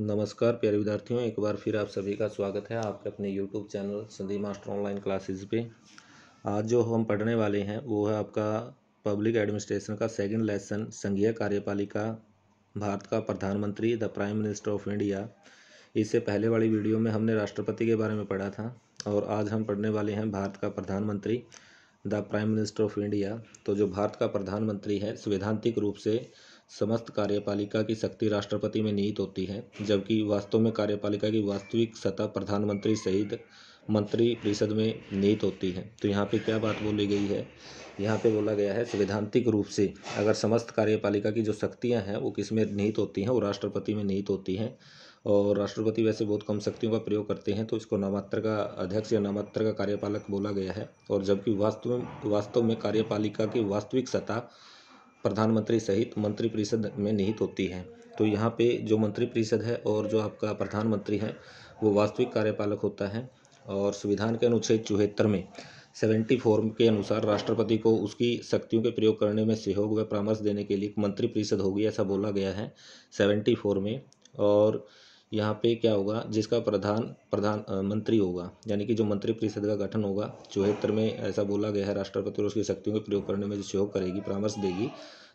नमस्कार प्यारे विद्यार्थियों एक बार फिर आप सभी का स्वागत है आपके अपने YouTube channel Sandeep master online classes पे आज जो हम पढ़ने वाले हैं वो है आपका पब्लिक एडमिनिस्ट्रेशन का सेकंड लेसन संघीय कार्यपालिका भारत का प्रधानमंत्री the prime minister of India इससे पहले वाली वीडियो में हमने राष्ट्रपति के बारे में पढ़ा था और आज हम पढ़ने वाले हैं भारत का प्रधानमंत्री the prime minister of India तो जो भारत का प्रधानमंत्री है संवैधानिक रूप से समस्त कार्यपालिका की शक्ति राष्ट्रपति में निहित होती है जबकि वास्तव में कार्यपालिका की वास्तविक सत्ता प्रधानमंत्री सहित मंत्री परिषद में निहित होती है तो यहाँ पे क्या बात बोली गई है यहाँ पे बोला गया है संवैधानिक रूप से अगर समस्त कार्यपालिका की जो शक्तियाँ हैं वो किस में निहित होती हैं वो राष्ट्रपति में निहित होती हैं और राष्ट्रपति वैसे बहुत कम शक्तियों का प्रयोग करते हैं तो इसको नामात्र का अध्यक्ष या नामात्र का कार्यपालक बोला गया है और जबकि वास्तव वास्तव में कार्यपालिका की वास्तविक सत्ता प्रधानमंत्री सहित मंत्रिपरिषद में निहित होती है तो यहाँ पे जो मंत्रिपरिषद है और जो आपका प्रधानमंत्री है वो वास्तविक कार्यपालक होता है और संविधान के अनुच्छेद चौहत्तर में सेवेंटी फोर के अनुसार राष्ट्रपति को उसकी शक्तियों के प्रयोग करने में सहयोग व परामर्श देने के लिए एक मंत्रिपरिषद होगी ऐसा बोला गया है सेवेंटी फोर में और यहाँ पे क्या होगा जिसका प्रधान प्रधान मंत्री होगा यानी कि जो मंत्रिपरिषद का गठन होगा चौहत्तर में ऐसा बोला गया है राष्ट्रपति और उसकी शक्तियों के प्रयोग करने में जो सहयोग करेगी परामर्श देगी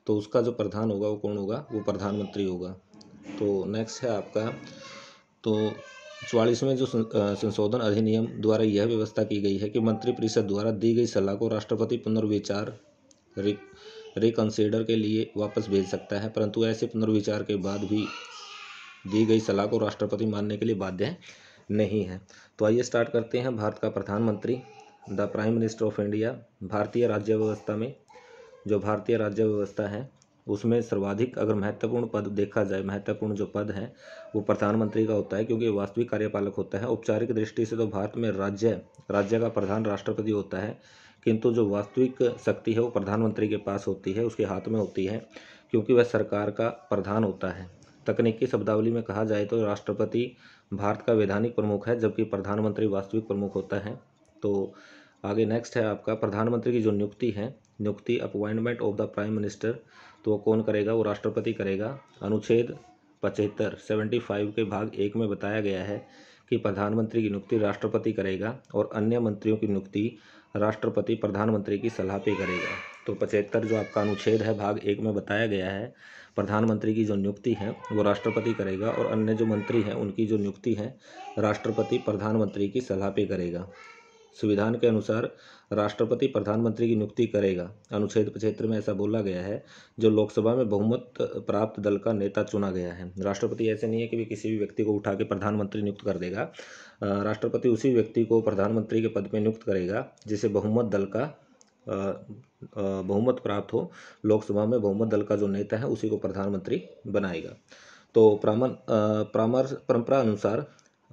तो उसका जो प्रधान होगा वो कौन होगा वो प्रधानमंत्री होगा तो नेक्स्ट है आपका तो चवालीसवें जो संशोधन अधिनियम द्वारा यह व्यवस्था की गई है कि मंत्रिपरिषद द्वारा दी गई सलाह को राष्ट्रपति पुनर्विचार रि, रिकंसिडर के लिए वापस भेज सकता है परंतु ऐसे पुनर्विचार के बाद भी दी गई सलाह को राष्ट्रपति मानने के लिए बाध्य नहीं है तो आइए स्टार्ट करते हैं भारत का प्रधानमंत्री the prime minister of India भारतीय राज्य व्यवस्था में जो भारतीय राज्य व्यवस्था है उसमें सर्वाधिक अगर महत्वपूर्ण पद देखा जाए महत्वपूर्ण जो पद है वो प्रधानमंत्री का होता है क्योंकि वास्तविक कार्यपालक होता है औपचारिक दृष्टि से तो भारत में राज्य राज्य का प्रधान राष्ट्रपति होता है किंतु जो वास्तविक शक्ति है वो प्रधानमंत्री के पास होती है उसके हाथ में होती है क्योंकि वह सरकार का प्रधान होता है तकनीकी शब्दावली में कहा जाए तो राष्ट्रपति भारत का वैधानिक प्रमुख है जबकि प्रधानमंत्री वास्तविक प्रमुख होता है तो आगे नेक्स्ट है आपका प्रधानमंत्री की जो नियुक्ति है नियुक्ति appointment of the prime minister तो वो कौन करेगा वो राष्ट्रपति करेगा अनुच्छेद पचहत्तर सेवेंटी फाइव के भाग एक में बताया गया है कि प्रधानमंत्री की नियुक्ति राष्ट्रपति करेगा और अन्य मंत्रियों की नियुक्ति राष्ट्रपति प्रधानमंत्री की सलाह पे करेगा तो पचहत्तर जो आपका अनुच्छेद है भाग एक में बताया गया है प्रधानमंत्री की जो नियुक्ति है वो राष्ट्रपति करेगा और अन्य जो मंत्री हैं उनकी जो नियुक्ति है राष्ट्रपति प्रधानमंत्री की सलाह पे करेगा संविधान के अनुसार राष्ट्रपति प्रधानमंत्री की नियुक्ति करेगा अनुच्छेद पचहत्तर में ऐसा बोला गया है जो लोकसभा में बहुमत प्राप्त दल का नेता चुना गया है राष्ट्रपति ऐसे नहीं है कि भी किसी भी व्यक्ति को उठा के प्रधानमंत्री नियुक्त कर देगा राष्ट्रपति उसी व्यक्ति को प्रधानमंत्री के पद में नियुक्त करेगा जिसे बहुमत दल का बहुमत प्राप्त हो लोकसभा में बहुमत दल का जो नेता है उसी को प्रधानमंत्री बनाएगा तो परामर्श परंपरा अनुसार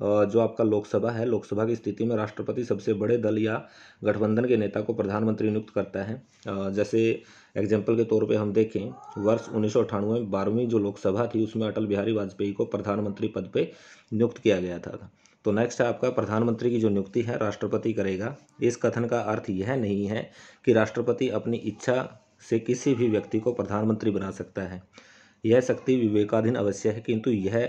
जो आपका लोकसभा है लोकसभा की स्थिति में राष्ट्रपति सबसे बड़े दल या गठबंधन के नेता को प्रधानमंत्री नियुक्त करता है जैसे एग्जाम्पल के तौर पे हम देखें वर्ष उन्नीस में बारहवीं जो लोकसभा थी उसमें अटल बिहारी वाजपेयी को प्रधानमंत्री पद पे नियुक्त किया गया था तो नेक्स्ट है आपका प्रधानमंत्री की जो नियुक्ति है राष्ट्रपति करेगा इस कथन का अर्थ यह नहीं है कि राष्ट्रपति अपनी इच्छा से किसी भी व्यक्ति को प्रधानमंत्री बना सकता है यह शक्ति विवेकाधीन अवश्य है किंतु यह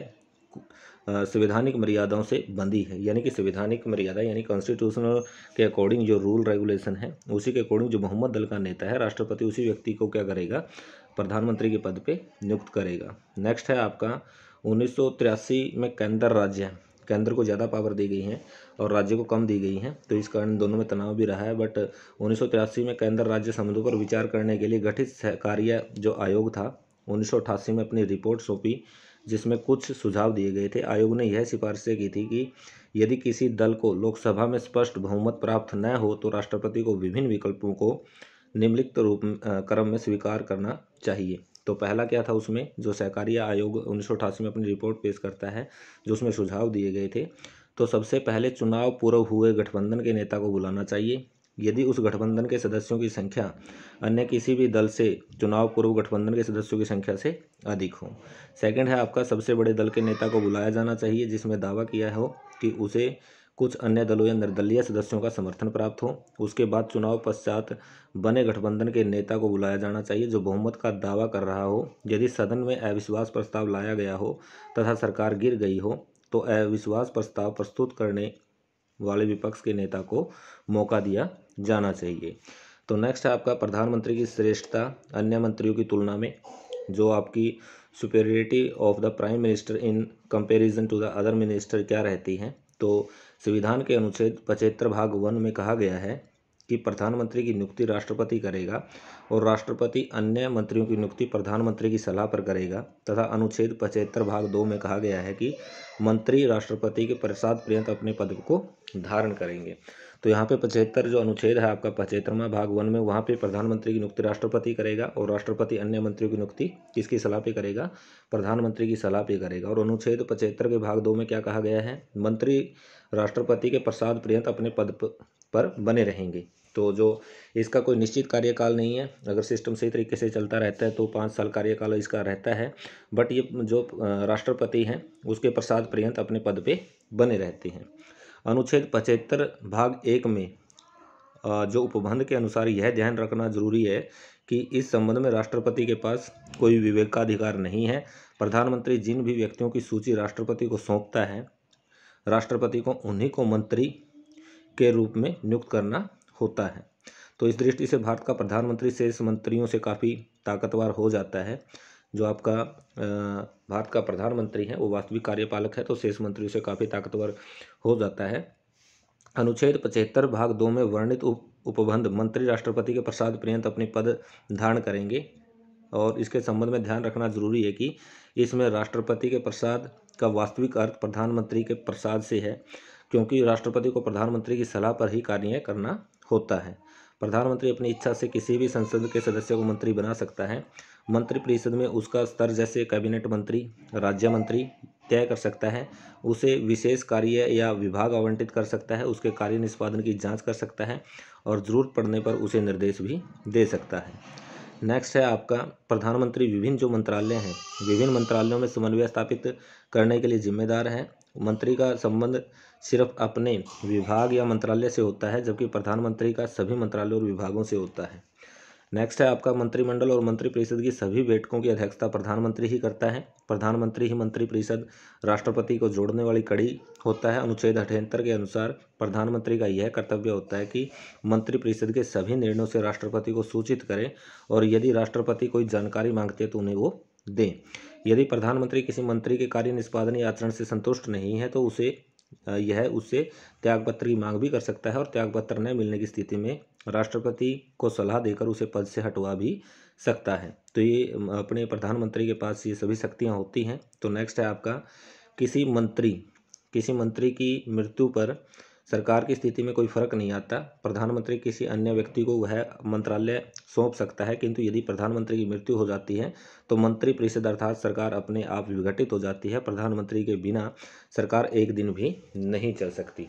संवैधानिक मर्यादाओं से बंधी है यानी कि संवैधानिक मर्यादा यानी कॉन्स्टिट्यूशन के अकॉर्डिंग जो रूल रेगुलेशन है उसी के अकॉर्डिंग जो मोहम्मद दल का नेता है राष्ट्रपति उसी व्यक्ति को क्या करेगा प्रधानमंत्री के पद पे नियुक्त करेगा नेक्स्ट है आपका उन्नीस में केंद्र राज्य केंद्र को ज़्यादा पावर दी गई हैं और राज्य को कम दी गई हैं तो इस कारण दोनों में तनाव भी रहा है बट उन्नीस में केंद्र राज्य संबंधों पर विचार करने के लिए गठित कार्य जो आयोग था उन्नीस में अपनी रिपोर्ट सौंपी जिसमें कुछ सुझाव दिए गए थे आयोग ने यह सिफारिशें की थी कि यदि किसी दल को लोकसभा में स्पष्ट बहुमत प्राप्त न हो तो राष्ट्रपति को विभिन्न विकल्पों को निम्नलिखित रूप क्रम में स्वीकार करना चाहिए तो पहला क्या था उसमें जो सहकारी आयोग उन्नीस में अपनी रिपोर्ट पेश करता है जो उसमें सुझाव दिए गए थे तो सबसे पहले चुनाव पूर्व हुए गठबंधन के नेता को बुलाना चाहिए यदि उस गठबंधन के सदस्यों की संख्या अन्य किसी भी दल से चुनाव पूर्व गठबंधन के सदस्यों की संख्या से अधिक हो सेकंड है आपका सबसे बड़े दल के नेता को बुलाया जाना चाहिए जिसमें दावा किया हो कि उसे कुछ अन्य दलों या निर्दलीय सदस्यों का समर्थन प्राप्त हो उसके बाद चुनाव पश्चात बने गठबंधन के नेता को बुलाया जाना चाहिए जो बहुमत का दावा कर रहा हो यदि सदन में अविश्वास प्रस्ताव लाया गया हो तथा सरकार गिर गई हो तो अविश्वास प्रस्ताव प्रस्तुत करने वाले विपक्ष के नेता को मौका दिया जाना चाहिए तो नेक्स्ट है आपका प्रधानमंत्री की श्रेष्ठता अन्य मंत्रियों की तुलना में जो आपकी superiority of the prime minister in comparison to the other minister क्या रहती है तो संविधान के अनुच्छेद पचहत्तर भाग वन में कहा गया है कि प्रधानमंत्री की नियुक्ति राष्ट्रपति करेगा और राष्ट्रपति अन्य मंत्रियों की नियुक्ति प्रधानमंत्री की सलाह पर करेगा तथा अनुच्छेद पचहत्तर भाग दो में कहा गया है कि मंत्री राष्ट्रपति के प्रसाद पर्यंत अपने पद को धारण करेंगे तो यहाँ पे पचहत्तर जो अनुच्छेद है आपका पचहत्तरवा भाग वन में वहाँ पे प्रधानमंत्री की नियुक्ति राष्ट्रपति करेगा और राष्ट्रपति अन्य मंत्रियों की नियुक्ति किसकी सलाह पे करेगा प्रधानमंत्री की सलाह पे करेगा और अनुच्छेद पचहत्तर के भाग दो में क्या कहा गया है मंत्री राष्ट्रपति के प्रसाद पर्यंत अपने पद पर बने रहेंगे तो जो इसका कोई निश्चित कार्यकाल नहीं है अगर सिस्टम सही तरीके से चलता रहता है तो पाँच साल कार्यकाल इसका रहता है बट ये जो राष्ट्रपति हैं उसके प्रसाद पर्यंत अपने पद पे बने रहते हैं अनुच्छेद पचहत्तर भाग एक में जो उपबंध के अनुसार यह ध्यान रखना जरूरी है कि इस संबंध में राष्ट्रपति के पास कोई विवेकाधिकार नहीं है प्रधानमंत्री जिन भी व्यक्तियों की सूची राष्ट्रपति को सौंपता है राष्ट्रपति को उन्हीं को मंत्री के रूप में नियुक्त करना होता है तो इस दृष्टि से भारत का प्रधानमंत्री शेष मंत्रियों से काफ़ी ताकतवर हो जाता है जो आपका भारत का प्रधानमंत्री है वो वास्तविक कार्यपालक है तो शेष मंत्रियों से काफ़ी ताकतवर हो जाता है अनुच्छेद पचहत्तर भाग दो में वर्णित उप उपबंध मंत्री राष्ट्रपति के प्रसाद पर्यंत अपने पद धारण करेंगे और इसके संबंध में ध्यान रखना जरूरी है कि इसमें राष्ट्रपति के प्रसाद का वास्तविक अर्थ प्रधानमंत्री के प्रसाद से है क्योंकि राष्ट्रपति को प्रधानमंत्री की सलाह पर ही कार्य करना होता है प्रधानमंत्री अपनी इच्छा से किसी भी संसद के सदस्य को मंत्री बना सकता है मंत्रिपरिषद में उसका स्तर जैसे कैबिनेट मंत्री राज्य मंत्री तय कर सकता है उसे विशेष कार्य या विभाग आवंटित कर सकता है उसके कार्य निष्पादन की जांच कर सकता है और ज़रूरत पड़ने पर उसे निर्देश भी दे सकता है नेक्स्ट है आपका प्रधानमंत्री विभिन्न जो मंत्रालय हैं विभिन्न मंत्रालयों में समन्वय स्थापित करने के लिए जिम्मेदार हैं मंत्री का संबंध सिर्फ अपने विभाग या मंत्रालय से होता है जबकि प्रधानमंत्री का सभी मंत्रालय और विभागों से होता है नेक्स्ट है आपका मंत्रिमंडल और मंत्रिपरिषद की सभी बैठकों की अध्यक्षता प्रधानमंत्री ही करता है प्रधानमंत्री ही मंत्रिपरिषद राष्ट्रपति को जोड़ने वाली कड़ी होता है अनुच्छेद अठहत्तर के अनुसार प्रधानमंत्री का यह कर्तव्य होता है कि मंत्रिपरिषद के सभी निर्णयों से राष्ट्रपति को सूचित करें और यदि राष्ट्रपति कोई जानकारी मांगते हैं तो उन्हें वो दें यदि प्रधानमंत्री किसी मंत्री के कार्य निष्पादन या आचरण से संतुष्ट नहीं है तो उसे यह उससे त्यागपत्र की मांग भी कर सकता है और त्यागपत्र न मिलने की स्थिति में राष्ट्रपति को सलाह देकर उसे पद से हटवा भी सकता है तो ये अपने प्रधानमंत्री के पास ये सभी शक्तियाँ होती हैं तो नेक्स्ट है आपका किसी मंत्री किसी मंत्री की मृत्यु पर सरकार की स्थिति में कोई फर्क नहीं आता प्रधानमंत्री किसी अन्य व्यक्ति को वह मंत्रालय सौंप सकता है किंतु यदि प्रधानमंत्री की मृत्यु हो जाती है तो मंत्रिपरिषद अर्थात सरकार अपने आप विघटित हो जाती है प्रधानमंत्री के बिना सरकार एक दिन भी नहीं चल सकती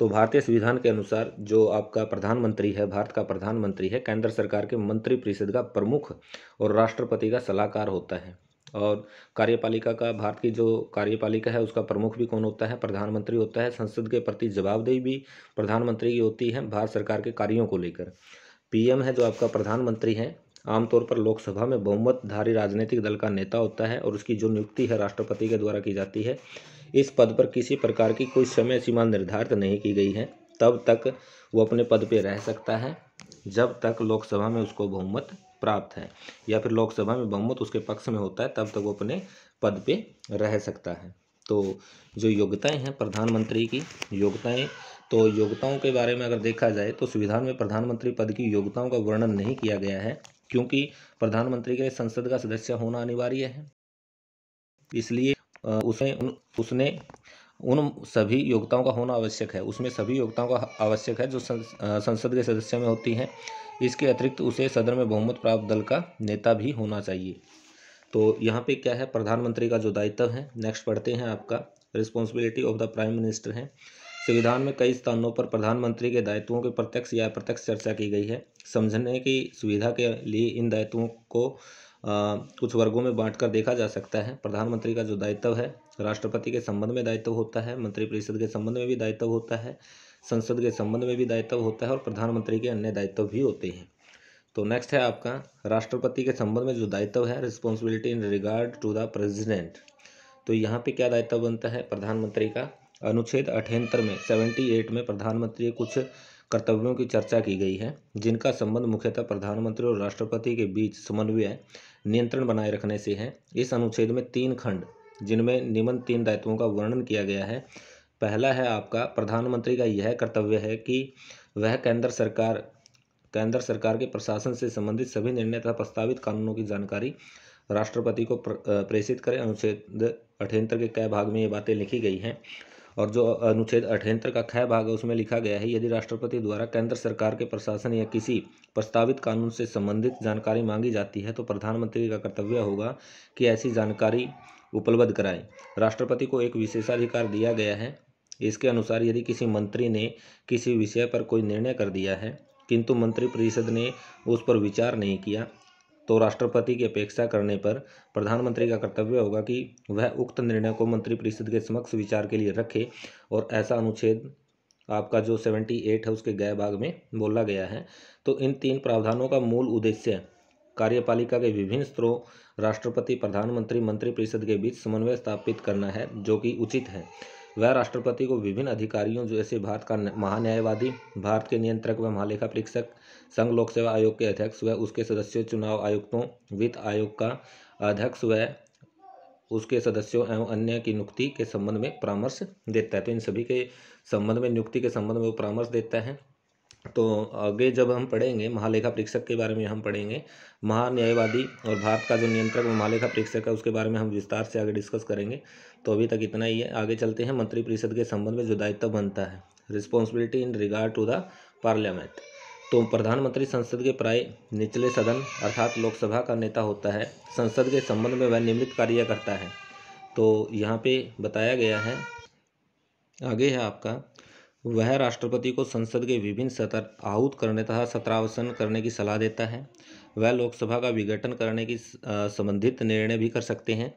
तो भारतीय संविधान के अनुसार जो आपका प्रधानमंत्री है भारत का प्रधानमंत्री है केंद्र सरकार के मंत्रिपरिषद का प्रमुख और राष्ट्रपति का सलाहकार होता है और कार्यपालिका का भारत की जो कार्यपालिका है उसका प्रमुख भी कौन होता है प्रधानमंत्री होता है संसद के प्रति जवाबदेही भी प्रधानमंत्री की होती है भारत सरकार के कार्यों को लेकर पीएम है जो आपका प्रधानमंत्री है आमतौर पर लोकसभा में बहुमतधारी राजनीतिक दल का नेता होता है और उसकी जो नियुक्ति है राष्ट्रपति के द्वारा की जाती है इस पद पर किसी प्रकार की कोई समय सीमा निर्धारित नहीं की गई है तब तक वो अपने पद पर रह सकता है जब तक लोकसभा में उसको बहुमत प्राप्त है या फिर लोकसभा में बहुमत उसके पक्ष में होता है तब तक वो अपने पद पे रह सकता है तो जो योग्यताएं हैं प्रधानमंत्री की योग्यताएं तो योग्यताओं के बारे में अगर देखा जाए तो संविधान में प्रधानमंत्री पद की योग्यताओं का वर्णन नहीं किया गया है क्योंकि प्रधानमंत्री के लिए संसद का सदस्य होना अनिवार्य है इसलिए उसने उन, उसने उन सभी योग्यताओं का होना आवश्यक है उसमें सभी योग्यताओं का आवश्यक है जो संसद के सदस्य में होती हैं इसके अतिरिक्त उसे सदन में बहुमत प्राप्त दल का नेता भी होना चाहिए तो यहाँ पे क्या है प्रधानमंत्री का जो दायित्व है नेक्स्ट पढ़ते हैं आपका responsibility of the prime minister है संविधान में कई स्थानों पर प्रधानमंत्री के दायित्वों के प्रत्यक्ष या अप्रत्यक्ष चर्चा की गई है समझने की सुविधा के लिए इन दायित्वों को आ, कुछ वर्गों में बांटकर देखा जा सकता है प्रधानमंत्री का जो दायित्व है राष्ट्रपति के संबंध में दायित्व होता है मंत्रिपरिषद के संबंध में भी दायित्व होता है संसद के संबंध में भी दायित्व होता है और प्रधानमंत्री के अन्य दायित्व भी होते हैं तो नेक्स्ट है आपका राष्ट्रपति के संबंध में जो दायित्व है responsibility in regard to the president तो यहाँ पे क्या दायित्व बनता है प्रधानमंत्री का अनुच्छेद अठहत्तर में सेवेंटी एट में प्रधानमंत्री कुछ कर्तव्यों की चर्चा की गई है जिनका संबंध मुख्यतः प्रधानमंत्री और राष्ट्रपति के बीच समन्वय नियंत्रण बनाए रखने से है इस अनुच्छेद में तीन खंड जिनमें निम्न तीन दायित्वों का वर्णन किया गया है पहला है आपका प्रधानमंत्री का यह कर्तव्य है कि वह केंद्र सरकार केंद्र सरकार के प्रशासन से संबंधित सभी निर्णय तथा प्रस्तावित कानूनों की जानकारी राष्ट्रपति को प्रेषित करें अनुच्छेद अठहत्तर के कै भाग में ये बातें लिखी गई हैं और जो अनुच्छेद अठहत्तर का कै भाग है उसमें लिखा गया है यदि राष्ट्रपति द्वारा केंद्र सरकार के प्रशासन या किसी प्रस्तावित कानून से संबंधित जानकारी मांगी जाती है तो प्रधानमंत्री का कर्तव्य होगा कि ऐसी जानकारी उपलब्ध कराएं राष्ट्रपति को एक विशेषाधिकार दिया गया है इसके अनुसार यदि किसी मंत्री ने किसी विषय पर कोई निर्णय कर दिया है किंतु मंत्रिपरिषद ने उस पर विचार नहीं किया तो राष्ट्रपति की अपेक्षा करने पर प्रधानमंत्री का कर्तव्य होगा कि वह उक्त निर्णय को मंत्रिपरिषद के समक्ष विचार के लिए रखे और ऐसा अनुच्छेद आपका जो सेवेंटी एट है उसके गय भाग में बोला गया है तो इन तीन प्रावधानों का मूल उद्देश्य कार्यपालिका के विभिन्न स्तरों राष्ट्रपति प्रधानमंत्री मंत्रिपरिषद के बीच समन्वय स्थापित करना है जो कि उचित है वह राष्ट्रपति को विभिन्न अधिकारियों जैसे भारत का महान्यायवादी भारत के नियंत्रक व महालेखा परीक्षक संघ लोक सेवा आयोग के अध्यक्ष व उसके सदस्यों चुनाव आयुक्तों वित्त आयोग का अध्यक्ष व उसके सदस्यों एवं अन्य की नियुक्ति के संबंध में परामर्श देता है तो इन सभी के संबंध में नियुक्ति के संबंध में वो परामर्श देता है तो आगे जब हम पढ़ेंगे महालेखा परीक्षक के बारे में हम पढ़ेंगे महान्यायवादी और भारत का जो नियंत्रक महालेखा परीक्षक है उसके बारे में हम विस्तार से आगे डिस्कस करेंगे तो अभी तक इतना ही है आगे चलते हैं मंत्रिपरिषद के संबंध में जो दायित्व बनता है responsibility in regard to the parliament तो प्रधानमंत्री संसद के प्राय निचले सदन अर्थात लोकसभा का नेता होता है संसद के संबंध में वह निमित कार्य करता है तो यहाँ पे बताया गया है आगे है आपका वह राष्ट्रपति को संसद के विभिन्न सत्र आहूत करने तथा सत्रावसन करने की सलाह देता है वह लोकसभा का विघटन करने की संबंधित निर्णय भी कर सकते हैं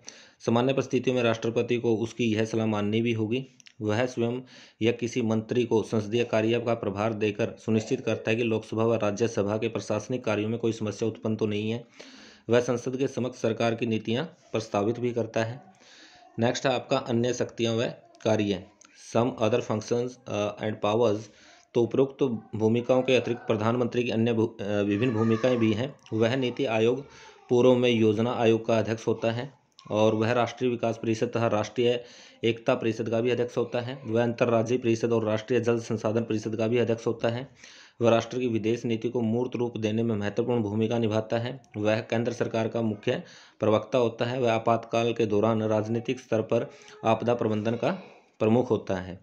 सामान्य परिस्थितियों में राष्ट्रपति को उसकी यह सलाह माननी भी होगी वह स्वयं या किसी मंत्री को संसदीय कार्य का प्रभार देकर सुनिश्चित करता है कि लोकसभा व राज्यसभा के प्रशासनिक कार्यों में कोई समस्या उत्पन्न तो नहीं है वह संसद के समक्ष सरकार की नीतियाँ प्रस्तावित भी करता है नेक्स्ट है आपका अन्य शक्तियाँ व कार्य some other functions and powers तो उपरोक्त तो भूमिकाओं के अतिरिक्त प्रधानमंत्री की अन्य uh, विभिन्न भूमिकाएं भी हैं वह नीति आयोग पूर्व में योजना आयोग का अध्यक्ष होता है और वह राष्ट्रीय विकास परिषद तथा राष्ट्रीय एकता परिषद का भी अध्यक्ष होता है वह अंतर्राज्यीय परिषद और राष्ट्रीय जल संसाधन परिषद का भी अध्यक्ष होता है वह राष्ट्र की विदेश नीति को मूर्त रूप देने में महत्वपूर्ण भूमिका निभाता है वह केंद्र सरकार का मुख्य प्रवक्ता होता है वह आपातकाल के दौरान राजनीतिक स्तर पर आपदा प्रबंधन का प्रमुख होता है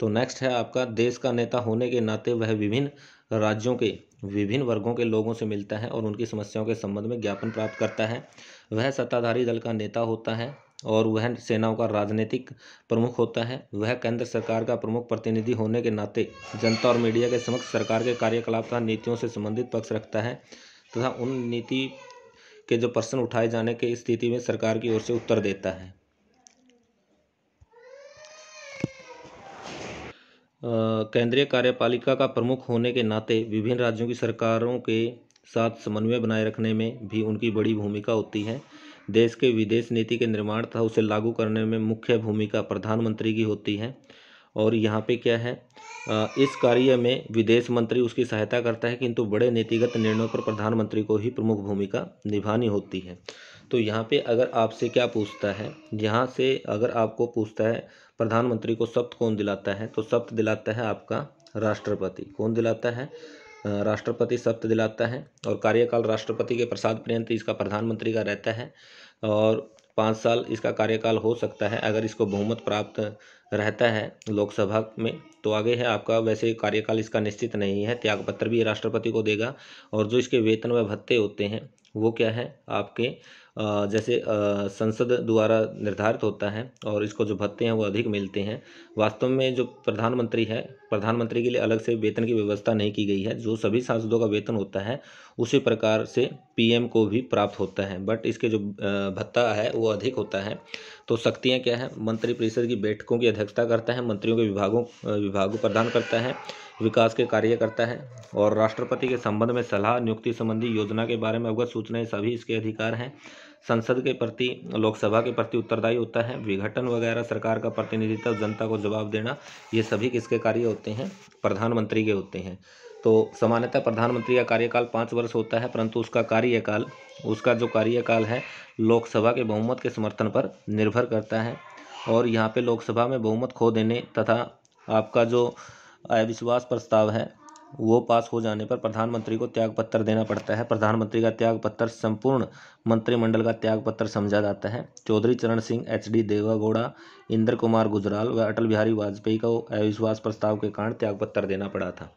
तो नेक्स्ट है आपका देश का नेता होने के नाते वह विभिन्न राज्यों के विभिन्न वर्गों के लोगों से मिलता है और उनकी समस्याओं के संबंध में ज्ञापन प्राप्त करता है वह सत्ताधारी दल का नेता होता है और वह सेनाओं का राजनीतिक प्रमुख होता है वह केंद्र सरकार का प्रमुख प्रतिनिधि होने के नाते जनता और मीडिया के समक्ष सरकार के कार्यकलाप तथा नीतियों से संबंधित पक्ष रखता है तथा उन नीति के जो प्रश्न उठाए जाने की स्थिति में सरकार की ओर से उत्तर देता है केंद्रीय कार्यपालिका का प्रमुख होने के नाते विभिन्न राज्यों की सरकारों के साथ समन्वय बनाए रखने में भी उनकी बड़ी भूमिका होती है देश के विदेश नीति के निर्माण तथा उसे लागू करने में मुख्य भूमिका प्रधानमंत्री की होती है और यहाँ पे क्या है इस कार्य में विदेश मंत्री उसकी सहायता करता है किंतु बड़े नीतिगत निर्णयों पर प्रधानमंत्री को ही प्रमुख भूमिका निभानी होती है तो यहाँ पे अगर आपसे क्या पूछता है यहाँ से अगर आपको पूछता है प्रधानमंत्री को शब्द कौन दिलाता है तो शब्द दिलाता है आपका राष्ट्रपति कौन दिलाता है राष्ट्रपति शब्द दिलाता है और कार्यकाल राष्ट्रपति के प्रसाद पर्यंत इसका प्रधानमंत्री का रहता है और पाँच साल इसका कार्यकाल हो सकता है अगर इसको बहुमत प्राप्त रहता है लोकसभा में तो आगे है आपका वैसे कार्यकाल इसका निश्चित नहीं है त्यागपत्र भी राष्ट्रपति को देगा और जो इसके वेतन व भत्ते होते हैं वो क्या है आपके जैसे संसद द्वारा निर्धारित होता है और इसको जो भत्ते हैं वो अधिक मिलते हैं वास्तव में जो प्रधानमंत्री है प्रधानमंत्री के लिए अलग से वेतन की व्यवस्था नहीं की गई है जो सभी सांसदों का वेतन होता है उसी प्रकार से पीएम को भी प्राप्त होता है बट इसके जो भत्ता है वो अधिक होता है तो शक्तियाँ क्या है मंत्रिपरिषद की बैठकों की अध्यक्षता करता है मंत्रियों के विभागों विभागों प्रदान करता है विकास के कार्य करता है और राष्ट्रपति के संबंध में सलाह नियुक्ति संबंधी योजना के बारे में अवगत सूचनाएं सभी इसके अधिकार हैं संसद के प्रति लोकसभा के प्रति उत्तरदायी होता है विघटन वगैरह सरकार का प्रतिनिधित्व जनता को जवाब देना ये सभी किसके कार्य होते हैं प्रधानमंत्री के होते हैं तो सामान्यतः प्रधानमंत्री का कार्यकाल पाँच वर्ष होता है परंतु उसका कार्यकाल उसका जो कार्यकाल है लोकसभा के बहुमत के समर्थन पर निर्भर करता है और यहाँ पे लोकसभा में बहुमत खो देने तथा आपका जो अविश्वास प्रस्ताव है वो पास हो जाने पर प्रधानमंत्री को त्यागपत्र देना पड़ता है प्रधानमंत्री का त्यागपत्र संपूर्ण मंत्रिमंडल का त्यागपत्र समझा जाता है चौधरी चरण सिंह एच डी देवागौड़ा इंद्र कुमार गुजराल व अटल बिहारी वाजपेयी को अविश्वास प्रस्ताव के कारण त्यागपत्र देना पड़ा था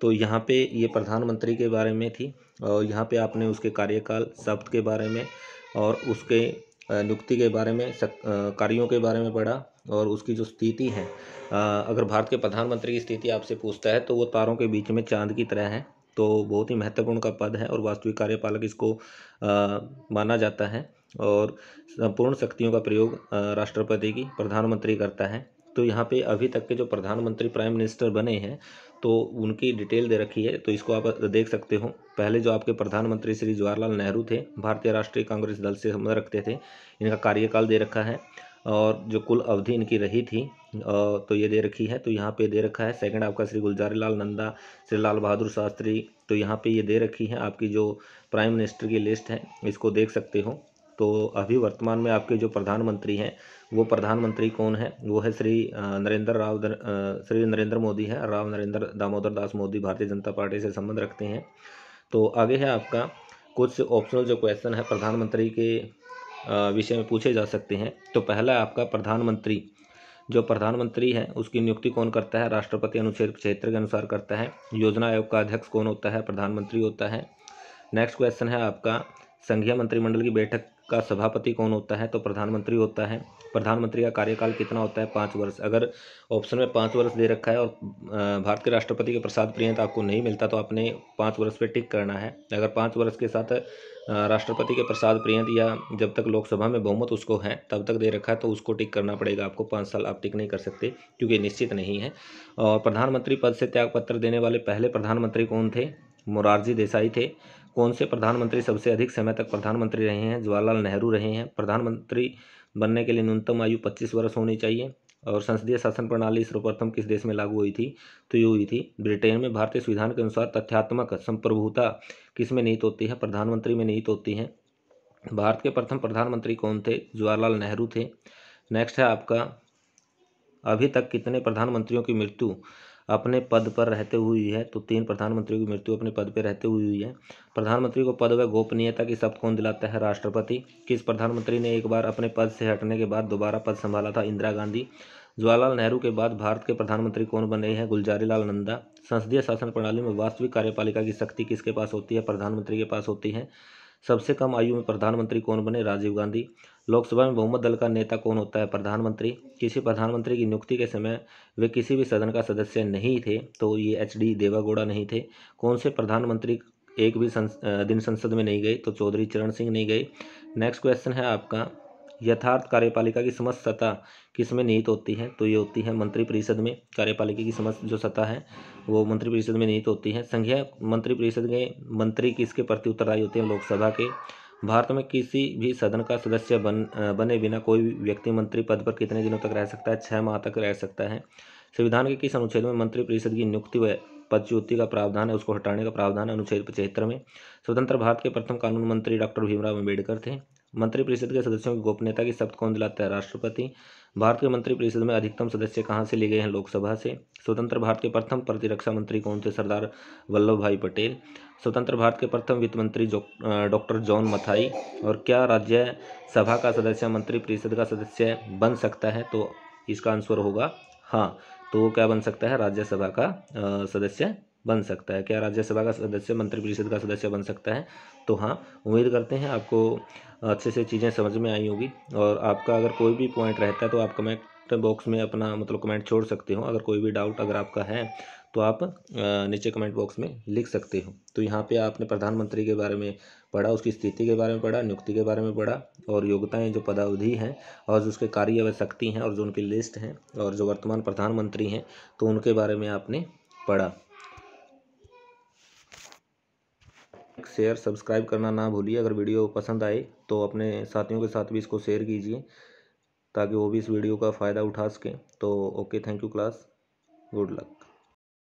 तो यहाँ पे ये प्रधानमंत्री के बारे में थी और यहाँ पे आपने उसके कार्यकाल शब्द के बारे में और उसके नियुक्ति के बारे में कार्यों के बारे में पढ़ा और उसकी जो स्थिति है अगर भारत के प्रधानमंत्री की स्थिति आपसे पूछता है तो वो तारों के बीच में चांद की तरह है तो बहुत ही महत्वपूर्ण का पद है और वास्तविक कार्यपालक इसको माना जाता है और पूर्ण शक्तियों का प्रयोग राष्ट्रपति की प्रधानमंत्री करता है तो यहाँ पे अभी तक के जो प्रधानमंत्री प्राइम मिनिस्टर बने हैं तो उनकी डिटेल दे रखी है तो इसको आप देख सकते हो पहले जो आपके प्रधानमंत्री श्री जवाहरलाल नेहरू थे भारतीय राष्ट्रीय कांग्रेस दल से संबंध रखते थे इनका कार्यकाल दे रखा है और जो कुल अवधि इनकी रही थी तो ये दे रखी है तो यहाँ पे दे रखा है सेकंड आपका श्री गुलजारी लाल नंदा श्री लाल बहादुर शास्त्री तो यहाँ पे ये दे रखी है आपकी जो प्राइम मिनिस्टर की लिस्ट है इसको देख सकते हो तो अभी वर्तमान में आपके जो प्रधानमंत्री हैं वो प्रधानमंत्री कौन है वो है श्री नरेंद्र राव श्री नरेंद्र मोदी है राव नरेंद्र दामोदर दास मोदी भारतीय जनता पार्टी से संबंध रखते हैं तो आगे है आपका कुछ ऑप्शनल जो क्वेश्चन है प्रधानमंत्री के विषय में पूछे जा सकते हैं तो पहला आपका प्रधानमंत्री जो प्रधानमंत्री है उसकी नियुक्ति कौन करता है राष्ट्रपति अनुच्छेद क्षेत्र के अनुसार करता है योजना आयोग का अध्यक्ष कौन होता है प्रधानमंत्री होता है नेक्स्ट क्वेश्चन है आपका संघीय मंत्रिमंडल की बैठक का सभापति कौन होता है तो प्रधानमंत्री होता है प्रधानमंत्री का कार्यकाल कितना होता है पाँच वर्ष अगर ऑप्शन में पाँच वर्ष दे रखा है और भारत के राष्ट्रपति के प्रसाद पर्यंत आपको नहीं मिलता तो आपने पाँच वर्ष पे टिक करना है अगर पाँच वर्ष के साथ राष्ट्रपति के प्रसाद पर्यंत या जब तक लोकसभा में बहुमत उसको है तब तक दे रखा है तो उसको टिक करना पड़ेगा आपको पाँच साल आप टिक नहीं कर सकते क्योंकि निश्चित नहीं है और प्रधानमंत्री पद से त्यागपत्र देने वाले पहले प्रधानमंत्री कौन थे मोरारजी देसाई थे कौन से प्रधानमंत्री सबसे अधिक समय तक प्रधानमंत्री रहे हैं जवाहरलाल नेहरू रहे हैं प्रधानमंत्री बनने के लिए न्यूनतम आयु पच्चीस वर्ष होनी चाहिए और संसदीय शासन प्रणाली सर्वप्रथम किस देश में लागू हुई थी तो ये हुई थी ब्रिटेन में भारतीय संविधान के अनुसार तथ्यात्मक संप्रभुता किस में निहित होती है प्रधानमंत्री में निहित होती है भारत के प्रथम प्रधानमंत्री कौन थे जवाहरलाल नेहरू थे नेक्स्ट है आपका अभी तक कितने प्रधानमंत्रियों की मृत्यु अपने पद पर रहते हुई है तो तीन प्रधानमंत्री की मृत्यु अपने पद पर रहते हुई हुई है प्रधानमंत्री को पद व गोपनीयता की शपथ कौन दिलाता है राष्ट्रपति किस प्रधानमंत्री ने एक बार अपने पद से हटने के बाद दोबारा पद संभाला था इंदिरा गांधी जवाहरलाल नेहरू के बाद भारत के प्रधानमंत्री कौन बने हैं गुलजारी लाल नंदा संसदीय शासन प्रणाली में वास्तविक कार्यपालिका की शक्ति किसके पास होती है प्रधानमंत्री के पास होती है सबसे कम आयु में प्रधानमंत्री कौन बने राजीव गांधी लोकसभा में बहुमत दल का नेता कौन होता है प्रधानमंत्री किसी प्रधानमंत्री की नियुक्ति के समय वे किसी भी सदन का सदस्य नहीं थे तो ये एच डी देवागौड़ा नहीं थे कौन से प्रधानमंत्री एक भी संस, दिन संसद में नहीं गए तो चौधरी चरण सिंह नहीं गए नेक्स्ट क्वेश्चन है आपका यथार्थ कार्यपालिका की समस्त सत्ता किस में निहित होती है तो ये होती है मंत्रिपरिषद में कार्यपालिका की समस्त जो सत्ता है वो मंत्रिपरिषद में निहित होती है संघीय मंत्रिपरिषद में के मंत्री किसके प्रति उत्तरदायी होते हैं लोकसभा के भारत में किसी भी सदन का सदस्य बन बने बिना कोई व्यक्ति मंत्री पद पर कितने दिनों तक रह सकता है छः माह तक रह सकता है संविधान के किस अनुच्छेद में मंत्री परिषद की नियुक्ति व पदच्युति का प्रावधान है उसको हटाने का प्रावधान है अनुच्छेद पचहत्तर में स्वतंत्र भारत के प्रथम कानून मंत्री डॉक्टर भीमराव अम्बेडकर थे मंत्रिपरिषद के सदस्यों की गोपनीयता की शब्द कौन दिलाता है राष्ट्रपति भारत के मंत्रिपरिषद में अधिकतम सदस्य कहाँ से लिए गए हैं लोकसभा से स्वतंत्र भारत के प्रथम प्रतिरक्षा मंत्री कौन थे सरदार वल्लभ भाई पटेल स्वतंत्र भारत के प्रथम वित्त मंत्री डॉक्टर जॉन मथाई और क्या राज्य सभा का सदस्य मंत्रिपरिषद का सदस्य बन सकता है तो इसका आंसर होगा हाँ तो वो क्या बन सकता है राज्यसभा का सदस्य बन सकता है क्या राज्यसभा का सदस्य मंत्रिपरिषद का सदस्य बन सकता है तो हाँ उम्मीद करते हैं आपको अच्छे से चीज़ें समझ में आई होगी और आपका अगर कोई भी पॉइंट रहता है तो आप कमेंट बॉक्स में अपना मतलब कमेंट छोड़ सकते हो अगर कोई भी डाउट अगर आपका है तो आप नीचे कमेंट बॉक्स में लिख सकते हो तो यहाँ पे आपने प्रधानमंत्री के बारे में पढ़ा उसकी स्थिति के बारे में पढ़ा नियुक्ति के बारे में पढ़ा और योग्यताएँ जो पदावधि हैं और जो उसके कार्य व शक्ति हैं और जो उनकी लिस्ट हैं और जो वर्तमान प्रधानमंत्री हैं तो उनके बारे में आपने पढ़ा शेयर सब्सक्राइब करना ना भूलिए अगर वीडियो पसंद आए तो अपने साथियों के साथ भी इसको शेयर कीजिए ताकि वो भी इस वीडियो का फ़ायदा उठा सकें तो okay thank you class good luck